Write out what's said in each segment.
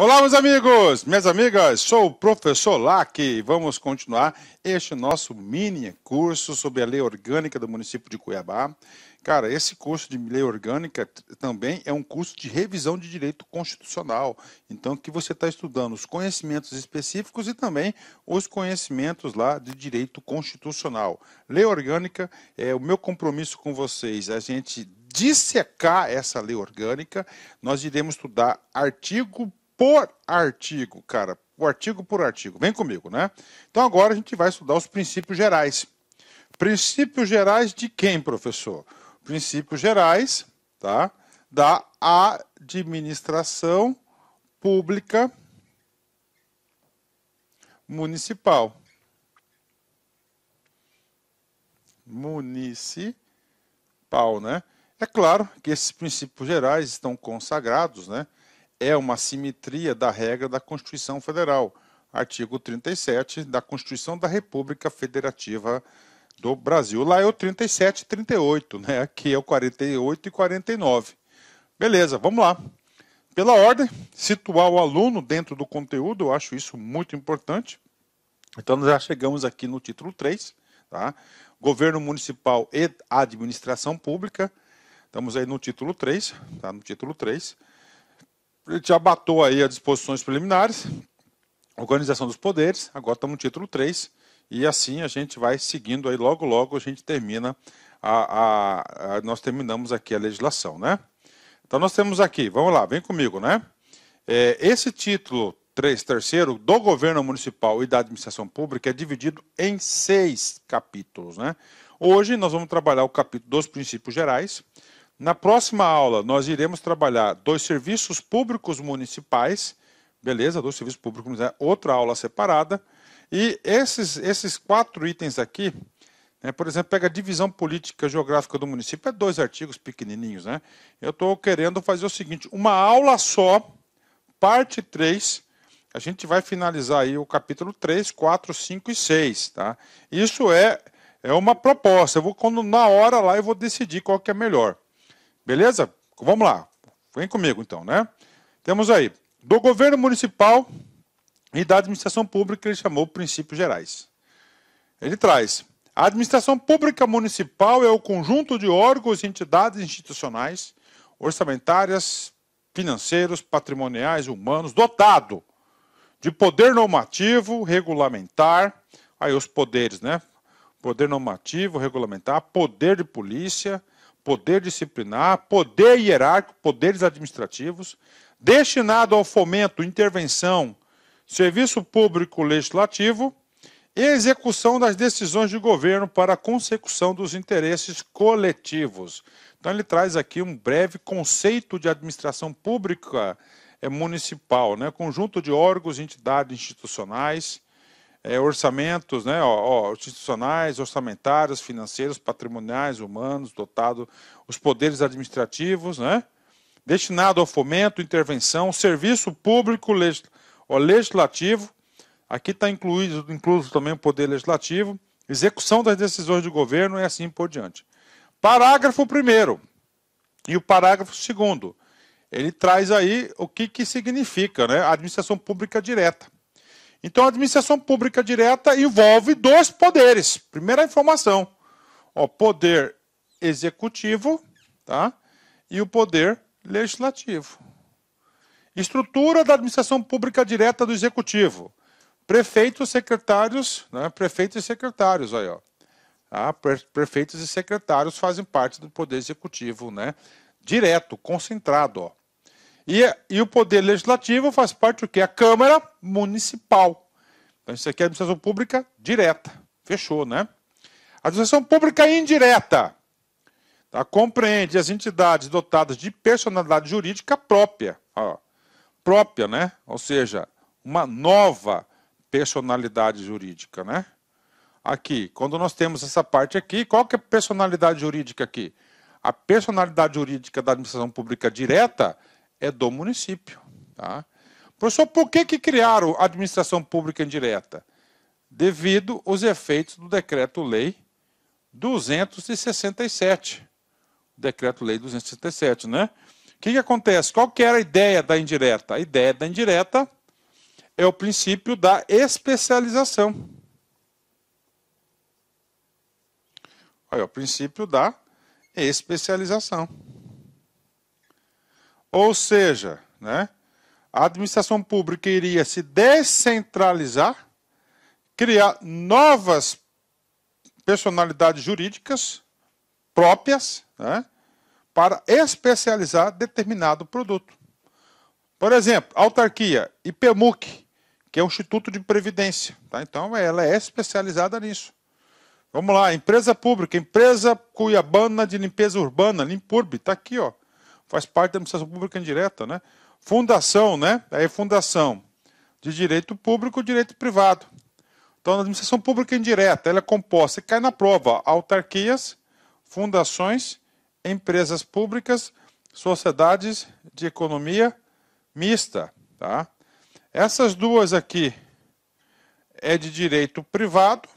Olá, meus amigos, minhas amigas, sou o professor Lac e vamos continuar este nosso mini curso sobre a lei orgânica do município de Cuiabá. Cara, esse curso de lei orgânica também é um curso de revisão de direito constitucional. Então, que você está estudando os conhecimentos específicos e também os conhecimentos lá de direito constitucional. Lei orgânica é o meu compromisso com vocês. É a gente dissecar essa lei orgânica, nós iremos estudar artigo por artigo, cara. O artigo por artigo. Vem comigo, né? Então agora a gente vai estudar os princípios gerais. Princípios gerais de quem, professor? Princípios gerais, tá? Da administração pública municipal. Municipal, né? É claro que esses princípios gerais estão consagrados, né? é uma simetria da regra da Constituição Federal, artigo 37 da Constituição da República Federativa do Brasil. Lá é o 37 e 38, né? Aqui é o 48 e 49. Beleza, vamos lá. Pela ordem, situar o aluno dentro do conteúdo, eu acho isso muito importante. Então, nós já chegamos aqui no título 3, tá? Governo Municipal e Administração Pública. Estamos aí no título 3, tá? No título 3 gente já batou aí as disposições preliminares, organização dos poderes, agora estamos no título 3, e assim a gente vai seguindo aí, logo logo a gente termina, a, a, a nós terminamos aqui a legislação, né? Então nós temos aqui, vamos lá, vem comigo, né? É, esse título 3 terceiro do governo municipal e da administração pública é dividido em seis capítulos, né? Hoje nós vamos trabalhar o capítulo dos princípios gerais, na próxima aula, nós iremos trabalhar dos serviços públicos municipais, beleza? Dos serviços públicos municipais, outra aula separada. E esses, esses quatro itens aqui, né, por exemplo, pega a divisão política geográfica do município, é dois artigos pequenininhos, né? Eu estou querendo fazer o seguinte, uma aula só, parte 3, a gente vai finalizar aí o capítulo 3, 4, 5 e 6, tá? Isso é, é uma proposta, eu vou, quando, na hora lá eu vou decidir qual que é melhor. Beleza? Vamos lá. Vem comigo então, né? Temos aí do governo municipal e da administração pública, ele chamou princípios gerais. Ele traz: a administração pública municipal é o conjunto de órgãos e entidades institucionais, orçamentárias, financeiros, patrimoniais, humanos, dotado de poder normativo, regulamentar, aí os poderes, né? Poder normativo, regulamentar, poder de polícia, poder disciplinar, poder hierárquico, poderes administrativos, destinado ao fomento, intervenção, serviço público legislativo e execução das decisões de governo para a consecução dos interesses coletivos. Então, ele traz aqui um breve conceito de administração pública eh, municipal, né? conjunto de órgãos, entidades institucionais é, orçamentos né, ó, ó, institucionais, orçamentários, financeiros, patrimoniais, humanos, dotado os poderes administrativos, né, destinado ao fomento, intervenção, serviço público legis, ó, legislativo, aqui está incluído, incluso também o poder legislativo, execução das decisões do governo e assim por diante. Parágrafo 1 e o parágrafo 2 ele traz aí o que, que significa né, a administração pública direta. Então, a administração pública direta envolve dois poderes. Primeira informação: o poder executivo tá? e o poder legislativo. Estrutura da administração pública direta do executivo: prefeitos, secretários, né? prefeitos e secretários. Aí, ó. Ah, prefeitos e secretários fazem parte do poder executivo, né? Direto, concentrado, ó. E, e o poder legislativo faz parte do que? A Câmara Municipal. Então isso aqui é administração pública direta. Fechou, né? A administração pública indireta tá? compreende as entidades dotadas de personalidade jurídica própria. Ó, própria, né? Ou seja, uma nova personalidade jurídica, né? Aqui, quando nós temos essa parte aqui, qual que é a personalidade jurídica aqui? A personalidade jurídica da administração pública direta é do município. Tá? Professor, por que, que criaram a administração pública indireta? Devido aos efeitos do Decreto-Lei 267. Decreto-Lei 267, né? O que, que acontece? Qual que era a ideia da indireta? A ideia da indireta é o princípio da especialização. Olha, é o princípio da especialização. Ou seja, né, a administração pública iria se descentralizar, criar novas personalidades jurídicas próprias né, para especializar determinado produto. Por exemplo, autarquia, IPMUC, que é o Instituto de Previdência. Tá? Então, ela é especializada nisso. Vamos lá, empresa pública, empresa cuiabana de limpeza urbana, Limpurb, está aqui, ó faz parte da administração pública indireta, né? Fundação, né? Aí fundação de direito público, direito privado. Então, na administração pública indireta, ela é composta e cai na prova autarquias, fundações, empresas públicas, sociedades de economia mista, tá? Essas duas aqui é de direito privado.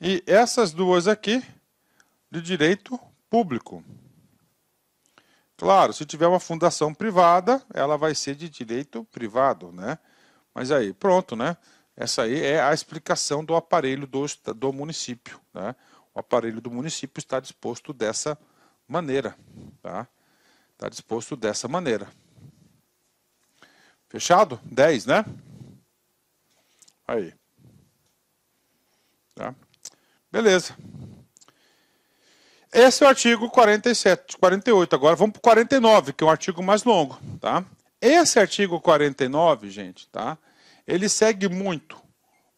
E essas duas aqui de direito público. Claro, se tiver uma fundação privada, ela vai ser de direito privado, né? Mas aí, pronto, né? Essa aí é a explicação do aparelho do, do município, né? O aparelho do município está disposto dessa maneira, tá? Está disposto dessa maneira. Fechado? 10, né? Aí. Tá? Beleza. Esse é o artigo 47, 48. Agora vamos para o 49, que é um artigo mais longo, tá? Esse artigo 49, gente, tá? Ele segue muito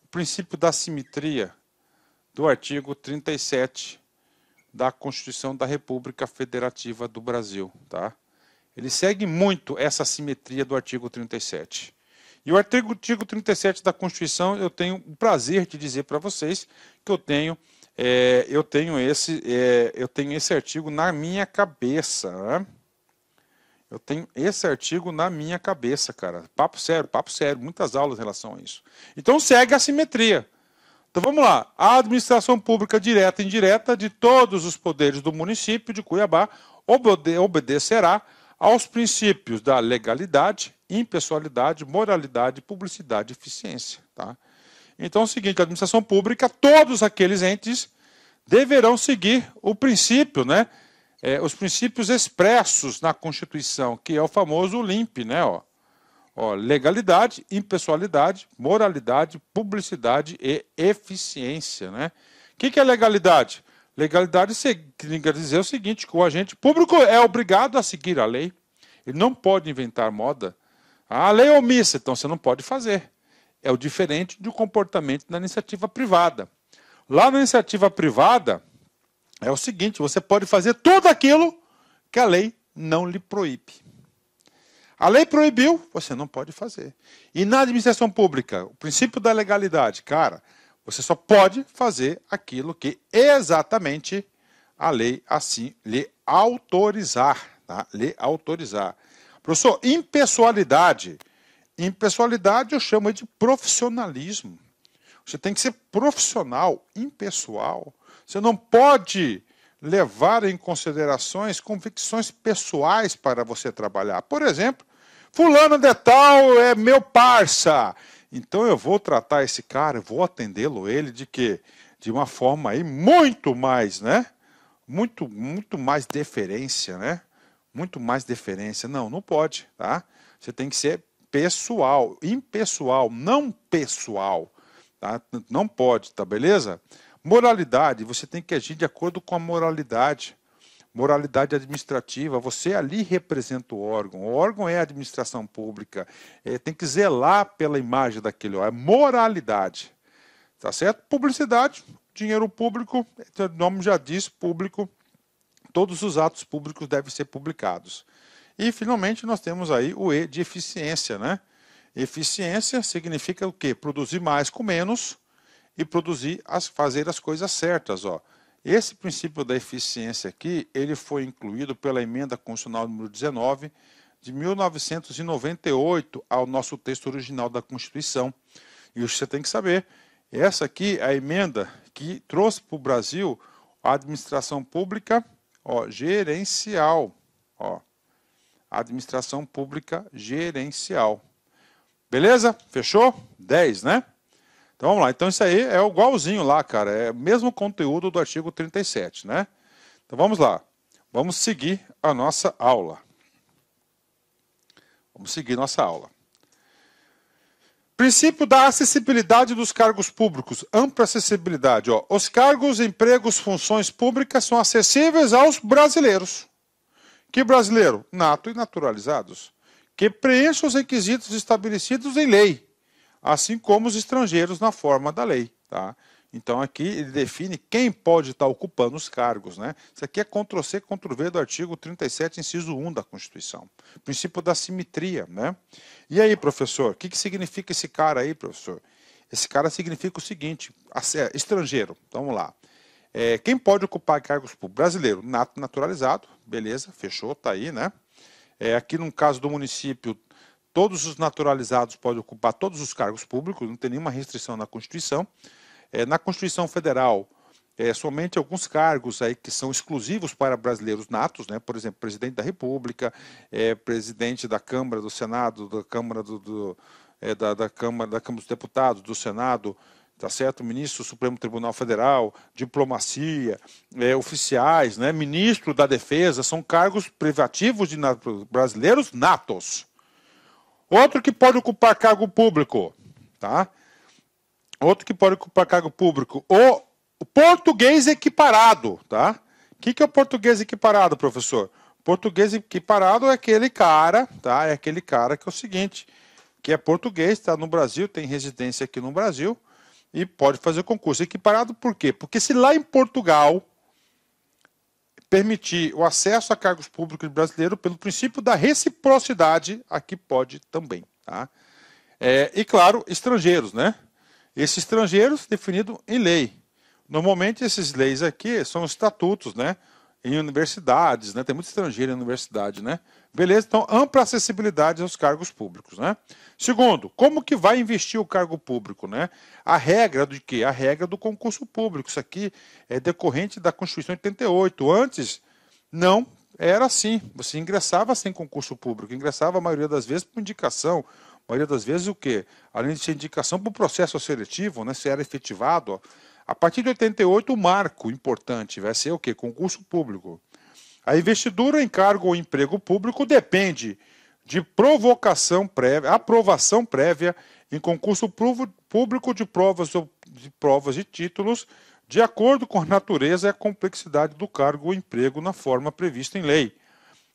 o princípio da simetria do artigo 37 da Constituição da República Federativa do Brasil, tá? Ele segue muito essa simetria do artigo 37. E o artigo, artigo 37 da Constituição, eu tenho o prazer de dizer para vocês que eu tenho é, eu tenho esse é, eu tenho esse artigo na minha cabeça. Né? Eu tenho esse artigo na minha cabeça, cara. Papo sério, papo sério. Muitas aulas em relação a isso. Então segue a simetria. Então vamos lá. A administração pública direta e indireta de todos os poderes do município de Cuiabá obede obedecerá aos princípios da legalidade, impessoalidade, moralidade, publicidade e eficiência. Tá? Então é o seguinte, a administração pública, todos aqueles entes deverão seguir o princípio, né? É, os princípios expressos na Constituição, que é o famoso LIMP, né? Ó. Ó, legalidade, impessoalidade, moralidade, publicidade e eficiência, né? O que, que é legalidade? Legalidade significa dizer o seguinte, que o agente público é obrigado a seguir a lei. Ele não pode inventar moda. Ah, a lei é omissa, então você não pode fazer é o diferente do comportamento na iniciativa privada. Lá na iniciativa privada, é o seguinte: você pode fazer tudo aquilo que a lei não lhe proíbe. A lei proibiu, você não pode fazer. E na administração pública, o princípio da legalidade, cara, você só pode fazer aquilo que exatamente a lei assim lhe autorizar. Tá? Lhe autorizar. Professor, impessoalidade impessoalidade eu chamo de profissionalismo. Você tem que ser profissional, impessoal. Você não pode levar em considerações convicções pessoais para você trabalhar. Por exemplo, fulano de tal é meu parça. Então eu vou tratar esse cara, vou atendê-lo ele de quê? De uma forma aí muito mais, né? Muito muito mais deferência, né? Muito mais deferência. Não, não pode, tá? Você tem que ser pessoal, impessoal, não pessoal. Tá? Não pode, tá beleza? Moralidade, você tem que agir de acordo com a moralidade. Moralidade administrativa, você ali representa o órgão. O órgão é a administração pública. É, tem que zelar pela imagem daquele órgão. É moralidade. Tá certo? Publicidade, dinheiro público, então, o nome já diz, público. Todos os atos públicos devem ser publicados. E, finalmente, nós temos aí o E de eficiência. Né? Eficiência significa o quê? Produzir mais com menos e produzir as, fazer as coisas certas. Ó. Esse princípio da eficiência aqui, ele foi incluído pela emenda constitucional número 19 de 1998 ao nosso texto original da Constituição. E o que você tem que saber, essa aqui é a emenda que trouxe para o Brasil a administração pública ó, gerencial. Ó administração pública gerencial. Beleza? Fechou? 10, né? Então vamos lá. Então isso aí é igualzinho lá, cara. É o mesmo conteúdo do artigo 37, né? Então vamos lá. Vamos seguir a nossa aula. Vamos seguir nossa aula. Princípio da acessibilidade dos cargos públicos, ampla acessibilidade. Ó. Os cargos, empregos, funções públicas são acessíveis aos brasileiros. Que brasileiro? Nato e naturalizados. Que preencha os requisitos estabelecidos em lei, assim como os estrangeiros na forma da lei. Tá? Então aqui ele define quem pode estar ocupando os cargos. Né? Isso aqui é Ctrl-C, Ctrl-V do artigo 37, inciso 1 da Constituição. princípio da simetria. Né? E aí, professor, o que, que significa esse cara aí, professor? Esse cara significa o seguinte, estrangeiro, então vamos lá. É, quem pode ocupar cargos públicos? Brasileiro, nato naturalizado, beleza, fechou, tá aí, né? É, aqui no caso do município, todos os naturalizados podem ocupar todos os cargos públicos, não tem nenhuma restrição na Constituição. É, na Constituição Federal, é, somente alguns cargos aí que são exclusivos para brasileiros natos, né? por exemplo, presidente da República, é, presidente da Câmara, do Senado, da Câmara, do, do é, da, da, Câmara, da Câmara dos Deputados, do Senado, tá certo? Ministro do Supremo Tribunal Federal, diplomacia, é, oficiais, né? Ministro da Defesa, são cargos privativos de brasileiros natos. Outro que pode ocupar cargo público, tá? Outro que pode ocupar cargo público, o, o português equiparado, tá? O que, que é o português equiparado, professor? Português equiparado é aquele cara, tá? É aquele cara que é o seguinte, que é português, está no Brasil, tem residência aqui no Brasil, e pode fazer concurso. Equiparado por quê? Porque se lá em Portugal permitir o acesso a cargos públicos brasileiro pelo princípio da reciprocidade, aqui pode também. Tá? É, e claro, estrangeiros, né? Esses estrangeiros definido em lei. Normalmente esses leis aqui são estatutos, né? em universidades, né? Tem muito estrangeiro em universidade, né? Beleza? Então, ampla acessibilidade aos cargos públicos, né? Segundo, como que vai investir o cargo público, né? A regra do que? A regra do concurso público. Isso aqui é decorrente da Constituição de 88. Antes, não era assim. Você ingressava sem concurso público. Ingressava, a maioria das vezes, por indicação. A maioria das vezes, o quê? Além de ser indicação para o processo seletivo, né? Se era efetivado, ó, a partir de 88, o marco importante vai ser o quê? Concurso público. A investidura em cargo ou emprego público depende de provocação prévia, aprovação prévia em concurso público de provas, de provas de títulos, de acordo com a natureza e a complexidade do cargo ou emprego na forma prevista em lei,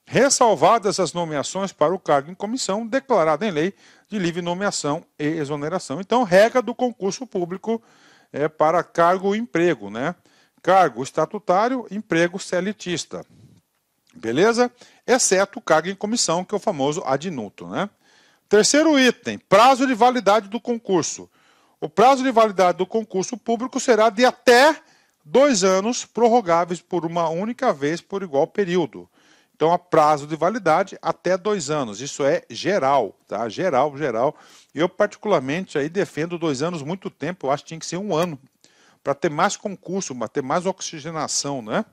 ressalvadas as nomeações para o cargo em comissão declarada em lei de livre nomeação e exoneração. Então, regra do concurso público é, para cargo e emprego, né? Cargo estatutário, emprego seletista. Beleza? Exceto cargo em comissão, que é o famoso adnuto, né? Terceiro item, prazo de validade do concurso. O prazo de validade do concurso público será de até dois anos, prorrogáveis por uma única vez por igual período. Então, a prazo de validade até dois anos. Isso é geral, tá? Geral, geral. Eu, particularmente, aí defendo dois anos muito tempo. Eu acho que tinha que ser um ano para ter mais concurso, para ter mais oxigenação, né?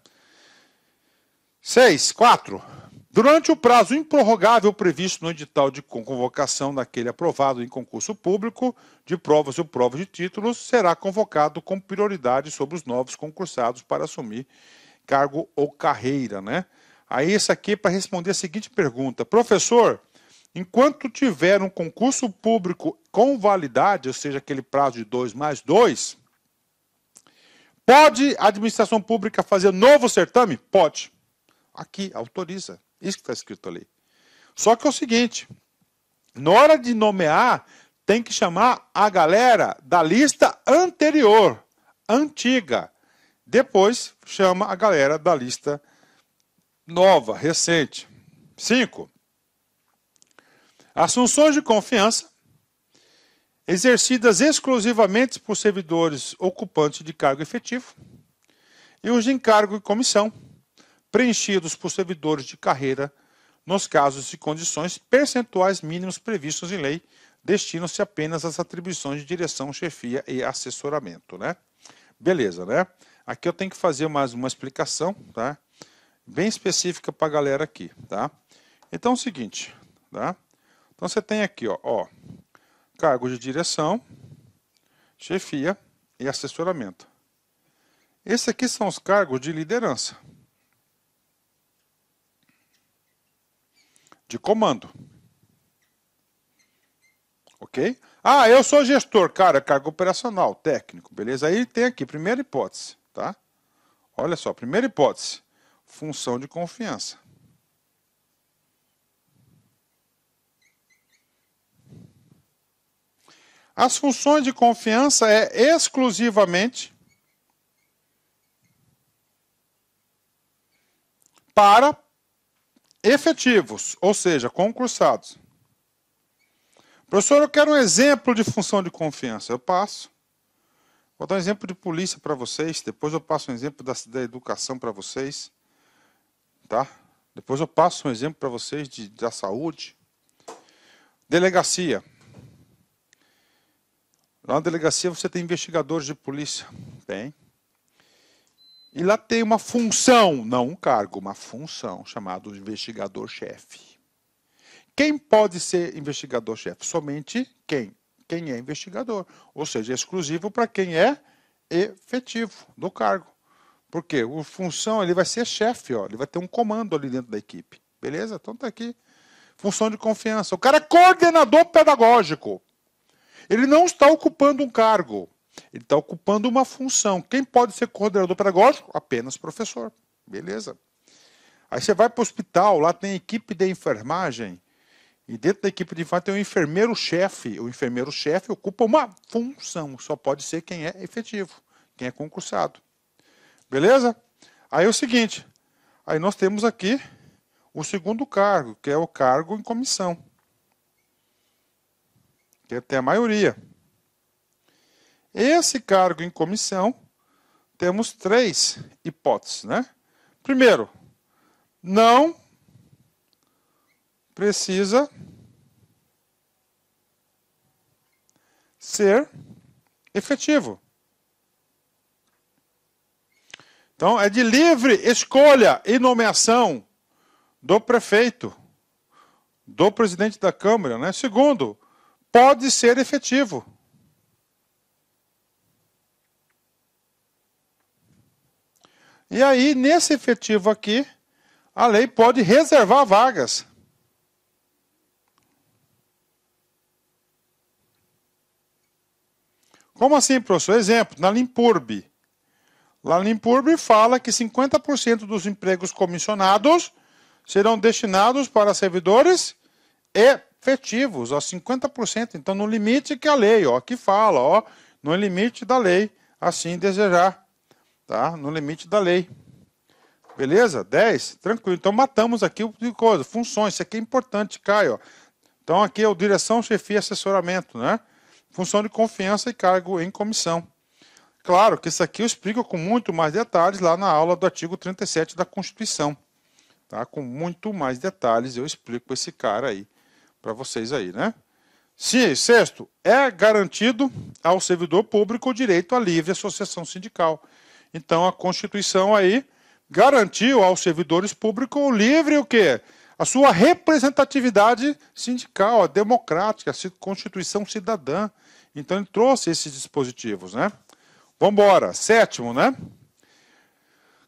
Seis, quatro. Durante o prazo improrrogável previsto no edital de convocação daquele aprovado em concurso público, de provas ou provas de títulos, será convocado com prioridade sobre os novos concursados para assumir cargo ou carreira, né? Aí isso aqui é para responder a seguinte pergunta: Professor, enquanto tiver um concurso público com validade, ou seja, aquele prazo de 2 mais 2, pode a administração pública fazer novo certame? Pode. Aqui, autoriza. Isso que está escrito ali. Só que é o seguinte: na hora de nomear, tem que chamar a galera da lista anterior, antiga. Depois chama a galera da lista anterior nova, recente. 5. Assunções de confiança exercidas exclusivamente por servidores ocupantes de cargo efetivo e os de encargo e comissão, preenchidos por servidores de carreira, nos casos e condições percentuais mínimos previstos em lei, destinam-se apenas às atribuições de direção, chefia e assessoramento, né? Beleza, né? Aqui eu tenho que fazer mais uma explicação, tá? bem específica para a galera aqui, tá? Então é o seguinte, tá? Então você tem aqui, ó, ó, cargo de direção, chefia e assessoramento. Esses aqui são os cargos de liderança. De comando. Ok? Ah, eu sou gestor, cara, cargo operacional, técnico, beleza? Aí tem aqui, primeira hipótese, tá? Olha só, primeira hipótese função de confiança. As funções de confiança é exclusivamente para efetivos, ou seja, concursados. Professor, eu quero um exemplo de função de confiança. Eu passo. Vou dar um exemplo de polícia para vocês, depois eu passo um exemplo da, da educação para vocês. Tá? Depois eu passo um exemplo para vocês de, da saúde. Delegacia. Lá na delegacia você tem investigadores de polícia. Tem. E lá tem uma função, não um cargo, uma função, chamada investigador-chefe. Quem pode ser investigador-chefe? Somente quem? Quem é investigador. Ou seja, é exclusivo para quem é efetivo do cargo. Porque o função ele vai ser chefe, ó, ele vai ter um comando ali dentro da equipe. Beleza? Então tá aqui. Função de confiança. O cara é coordenador pedagógico. Ele não está ocupando um cargo. Ele está ocupando uma função. Quem pode ser coordenador pedagógico? Apenas professor. Beleza? Aí você vai para o hospital, lá tem equipe de enfermagem. E dentro da equipe de enfermagem tem um enfermeiro-chefe. O enfermeiro-chefe ocupa uma função. Só pode ser quem é efetivo, quem é concursado. Beleza? Aí é o seguinte, aí nós temos aqui o segundo cargo, que é o cargo em comissão. Que é até a maioria. Esse cargo em comissão, temos três hipóteses, né? Primeiro, não precisa ser efetivo. Então, é de livre escolha e nomeação do prefeito, do presidente da Câmara. Né? Segundo, pode ser efetivo. E aí, nesse efetivo aqui, a lei pode reservar vagas. Como assim, professor? Exemplo, na Limpurbe. Lampurbe fala que 50% dos empregos comissionados serão destinados para servidores efetivos, ó, 50%. Então, no limite que a lei, ó, que fala, ó, no limite da lei, assim desejar, tá? No limite da lei. Beleza? 10? Tranquilo. Então, matamos aqui o tipo de coisa, funções. Isso aqui é importante, Caio. Então, aqui é o direção, chefia, assessoramento, né? Função de confiança e cargo em comissão. Claro que isso aqui eu explico com muito mais detalhes lá na aula do artigo 37 da Constituição. Tá? Com muito mais detalhes eu explico esse cara aí para vocês aí, né? Sim, sexto, é garantido ao servidor público o direito à livre associação sindical. Então a Constituição aí garantiu aos servidores públicos o livre o quê? A sua representatividade sindical, a democrática, a Constituição cidadã. Então ele trouxe esses dispositivos, né? Vamos embora. Sétimo, né?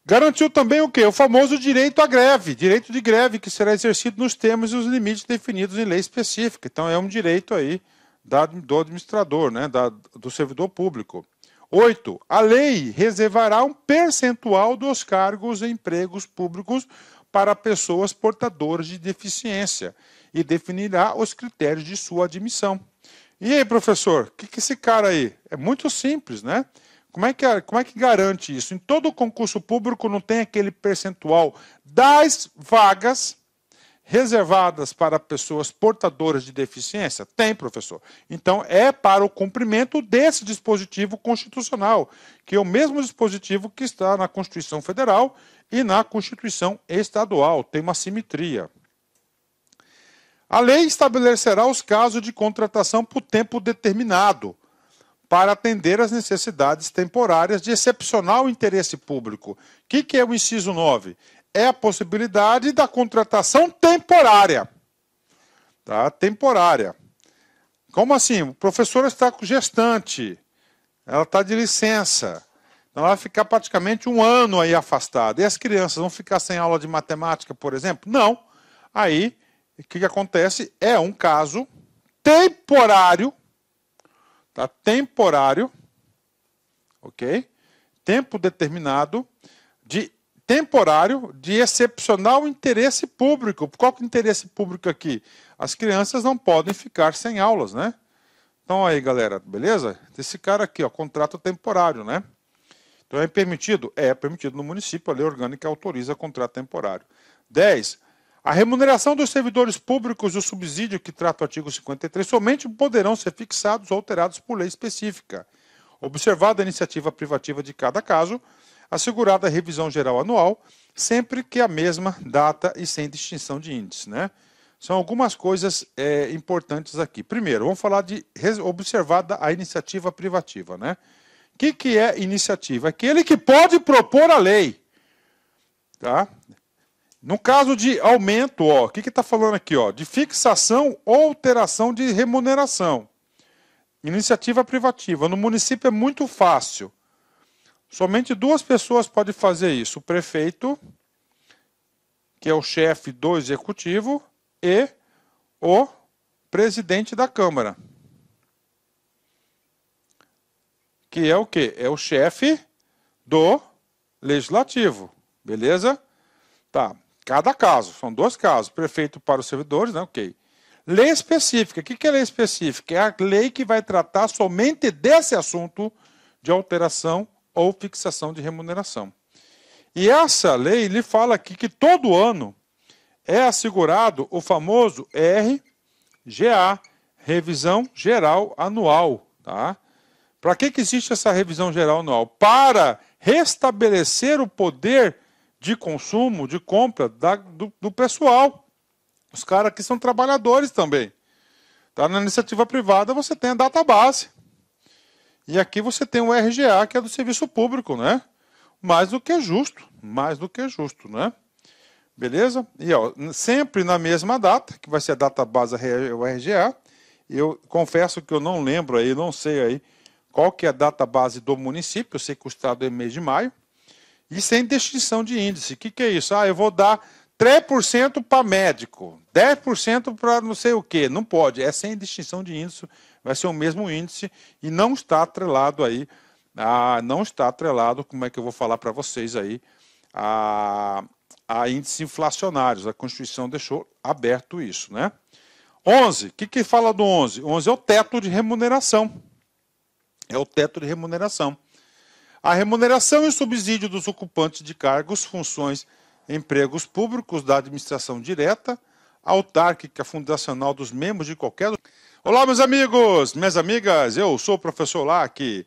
Garantiu também o quê? O famoso direito à greve, direito de greve que será exercido nos termos e os limites definidos em lei específica. Então é um direito aí do administrador, né, do servidor público. Oito, a lei reservará um percentual dos cargos e empregos públicos para pessoas portadoras de deficiência e definirá os critérios de sua admissão. E aí, professor, o que, que esse cara aí? É muito simples, né? Como é, que, como é que garante isso? Em todo concurso público não tem aquele percentual das vagas reservadas para pessoas portadoras de deficiência? Tem, professor. Então, é para o cumprimento desse dispositivo constitucional, que é o mesmo dispositivo que está na Constituição Federal e na Constituição Estadual. Tem uma simetria. A lei estabelecerá os casos de contratação por tempo determinado para atender às necessidades temporárias de excepcional interesse público. O que, que é o inciso 9? É a possibilidade da contratação temporária. Tá? Temporária. Como assim? O professor está com gestante, ela está de licença. Então ela vai ficar praticamente um ano aí afastada. E as crianças vão ficar sem aula de matemática, por exemplo? Não. Aí, o que, que acontece? É um caso temporário tá? temporário, ok? Tempo determinado, de temporário, de excepcional interesse público. Qual que é o interesse público aqui? As crianças não podem ficar sem aulas, né? Então aí, galera, beleza? Esse cara aqui, ó, contrato temporário, né? Então é permitido? É, é permitido no município, a lei orgânica autoriza contrato temporário. 10. A remuneração dos servidores públicos e o subsídio que trata o artigo 53 somente poderão ser fixados ou alterados por lei específica. Observada a iniciativa privativa de cada caso, assegurada a revisão geral anual, sempre que a mesma data e sem distinção de índice. Né? São algumas coisas é, importantes aqui. Primeiro, vamos falar de observada a iniciativa privativa. Né? O que, que é iniciativa? Aquele que pode propor a lei. Tá? No caso de aumento, o que está falando aqui? Ó, de fixação ou alteração de remuneração. Iniciativa privativa. No município é muito fácil. Somente duas pessoas podem fazer isso: o prefeito, que é o chefe do executivo, e o presidente da Câmara. Que é o que? É o chefe do legislativo. Beleza? Tá. Cada caso, são dois casos. Prefeito para os servidores, né? Ok. Lei específica. O que é lei específica? É a lei que vai tratar somente desse assunto de alteração ou fixação de remuneração. E essa lei lhe fala aqui que todo ano é assegurado o famoso RGA, Revisão Geral Anual. Tá? Para que, que existe essa revisão geral anual? Para restabelecer o poder de consumo, de compra da, do, do pessoal. Os caras que são trabalhadores também. Tá? Na iniciativa privada você tem a database. E aqui você tem o RGA, que é do serviço público, né? Mais do que justo, mais do que justo, né? Beleza? E ó, sempre na mesma data, que vai ser a data base o RGA. Eu confesso que eu não lembro aí, não sei aí qual que é a data base do município, eu sei que o estado é mês de maio, e sem distinção de índice. O que, que é isso? Ah, eu vou dar 3% para médico, 10% para não sei o quê. Não pode. É sem distinção de índice. Vai ser o mesmo índice e não está atrelado aí. A, ah, não está atrelado, como é que eu vou falar para vocês aí, a, a índices inflacionários. A Constituição deixou aberto isso, né? 11. O que, que fala do 11? 11 é o teto de remuneração. É o teto de remuneração. A remuneração e o subsídio dos ocupantes de cargos, funções empregos públicos da administração direta, autárquica fundacional dos membros de qualquer Olá, meus amigos, minhas amigas, eu sou o professor Lac e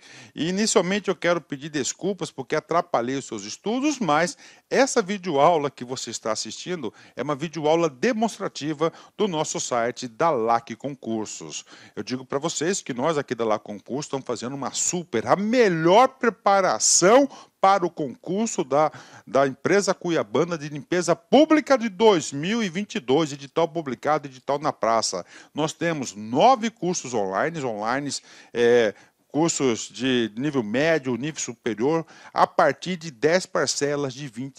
inicialmente eu quero pedir desculpas porque atrapalhei os seus estudos, mas essa videoaula que você está assistindo é uma videoaula demonstrativa do nosso site da LAC Concursos. Eu digo para vocês que nós aqui da LAC Concursos estamos fazendo uma super, a melhor preparação para o concurso da, da empresa Cuiabana de Limpeza Pública de 2022, edital publicado, edital na praça. Nós temos nove cursos online, online é, cursos de nível médio, nível superior, a partir de 10 parcelas de R$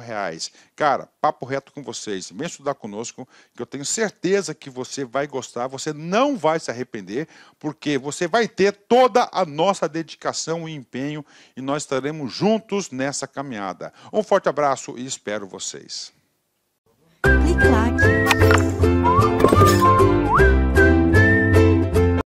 reais. Cara, papo reto com vocês, vem estudar conosco, que eu tenho certeza que você vai gostar, você não vai se arrepender, porque você vai ter toda a nossa dedicação e empenho e nós estaremos juntos nessa caminhada. Um forte abraço e espero vocês. Clique,